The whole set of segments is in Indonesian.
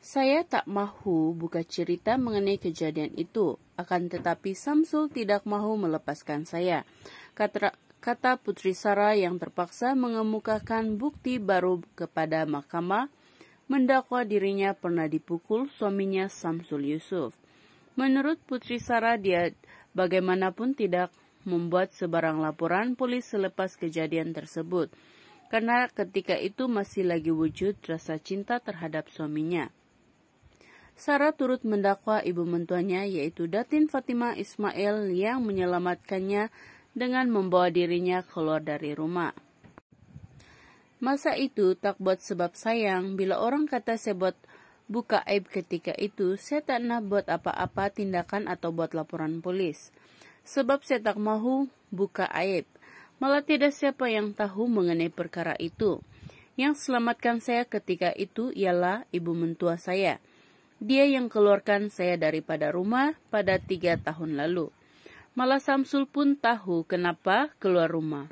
Saya tak mahu buka cerita mengenai kejadian itu, akan tetapi Samsul tidak mahu melepaskan saya. Kata, kata Putri Sara yang terpaksa mengemukakan bukti baru kepada mahkamah, mendakwa dirinya pernah dipukul suaminya Samsul Yusuf. Menurut Putri Sara, dia bagaimanapun tidak membuat sebarang laporan polis selepas kejadian tersebut, karena ketika itu masih lagi wujud rasa cinta terhadap suaminya. Sarah turut mendakwa ibu mentuanya yaitu Datin Fatima Ismail yang menyelamatkannya dengan membawa dirinya keluar dari rumah. Masa itu tak buat sebab sayang bila orang kata saya buat buka aib ketika itu saya tak nak buat apa-apa tindakan atau buat laporan polis. Sebab saya tak mahu buka aib. Malah tidak siapa yang tahu mengenai perkara itu. Yang selamatkan saya ketika itu ialah ibu mentua saya dia yang keluarkan saya daripada rumah pada tiga tahun lalu. Malah Samsul pun tahu kenapa keluar rumah.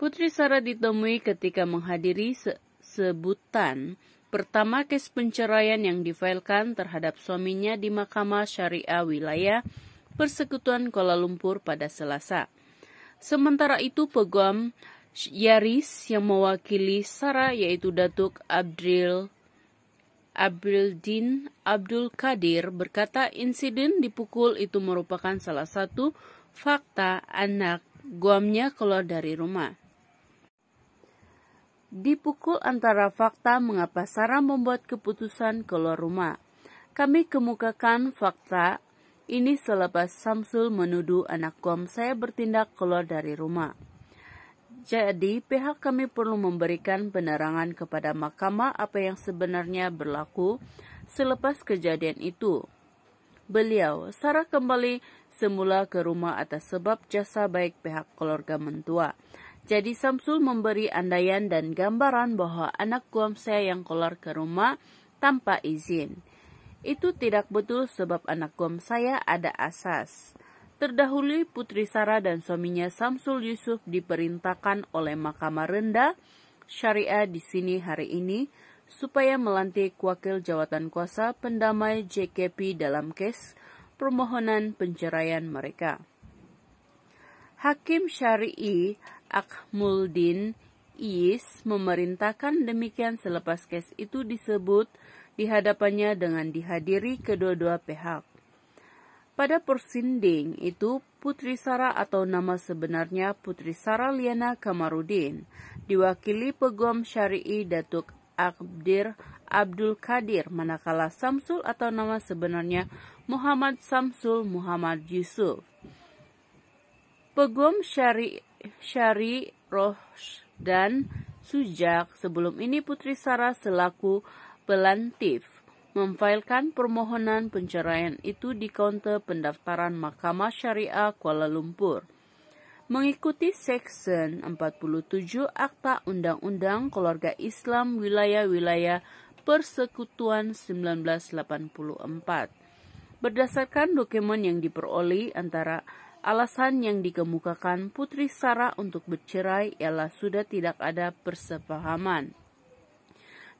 Putri Sarah ditemui ketika menghadiri se sebutan pertama kes penceraian yang difailkan terhadap suaminya di Mahkamah Syariah Wilayah Persekutuan Kuala Lumpur pada Selasa. Sementara itu peguam Yaris yang mewakili Sarah yaitu Datuk Abdul Abdul Abdul Kadir berkata insiden dipukul itu merupakan salah satu fakta anak guamnya keluar dari rumah. Dipukul antara fakta mengapa Sarah membuat keputusan keluar rumah. Kami kemukakan fakta ini selepas Samsul menuduh anak guam saya bertindak keluar dari rumah. Jadi, pihak kami perlu memberikan penerangan kepada mahkamah apa yang sebenarnya berlaku selepas kejadian itu. Beliau, Sarah kembali semula ke rumah atas sebab jasa baik pihak keluarga mentua. Jadi Samsul memberi andaian dan gambaran bahwa anak guam saya yang keluar ke rumah tanpa izin. Itu tidak betul sebab anak guam saya ada asas. Terdahulu Putri Sarah dan suaminya Samsul Yusuf diperintahkan oleh Mahkamah Rendah Syariah di sini hari ini supaya melantik wakil jawatan kuasa pendamai JKP dalam kes permohonan penceraian mereka. Hakim Syari'i Akmuldin Iis memerintahkan demikian selepas kes itu disebut di hadapannya dengan dihadiri kedua-dua pihak. Pada persinding itu Putri Sara atau nama sebenarnya Putri Sara Liana Kamarudin, diwakili Pegom Syari'i Datuk Abdir Abdul Kadir, manakala Samsul atau nama sebenarnya Muhammad Samsul Muhammad Yusuf. Pegom Syari, Syari Rosh dan Sujak sebelum ini Putri Sara selaku pelantif memfailkan permohonan penceraian itu di kaunter pendaftaran Mahkamah Syariah Kuala Lumpur. Mengikuti Seksyen 47 Akta Undang-Undang Keluarga Islam Wilayah-Wilayah Persekutuan 1984. Berdasarkan dokumen yang diperoleh antara Alasan yang dikemukakan Putri Sarah untuk bercerai ialah sudah tidak ada persepahaman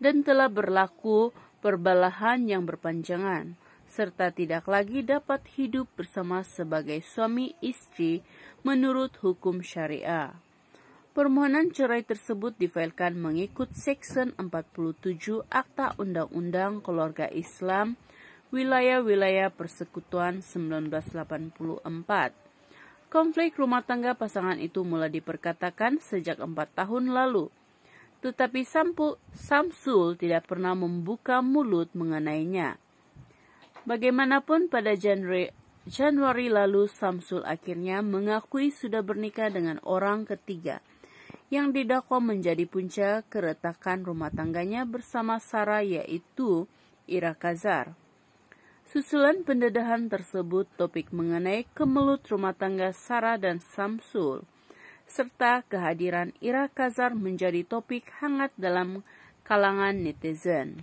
dan telah berlaku perbalahan yang berpanjangan, serta tidak lagi dapat hidup bersama sebagai suami istri menurut hukum syariah. Permohonan cerai tersebut difailkan mengikut seksen 47 Akta Undang-Undang Keluarga Islam Wilayah-Wilayah Persekutuan 1984. Konflik rumah tangga pasangan itu mulai diperkatakan sejak empat tahun lalu, tetapi Sampul, Samsul tidak pernah membuka mulut mengenainya. Bagaimanapun pada Januari, Januari lalu Samsul akhirnya mengakui sudah bernikah dengan orang ketiga yang didakwa menjadi punca keretakan rumah tangganya bersama Sarah yaitu Ira Kazar. Susulan pendedahan tersebut topik mengenai kemelut rumah tangga Sarah dan Samsul serta kehadiran Ira Kazar menjadi topik hangat dalam kalangan netizen.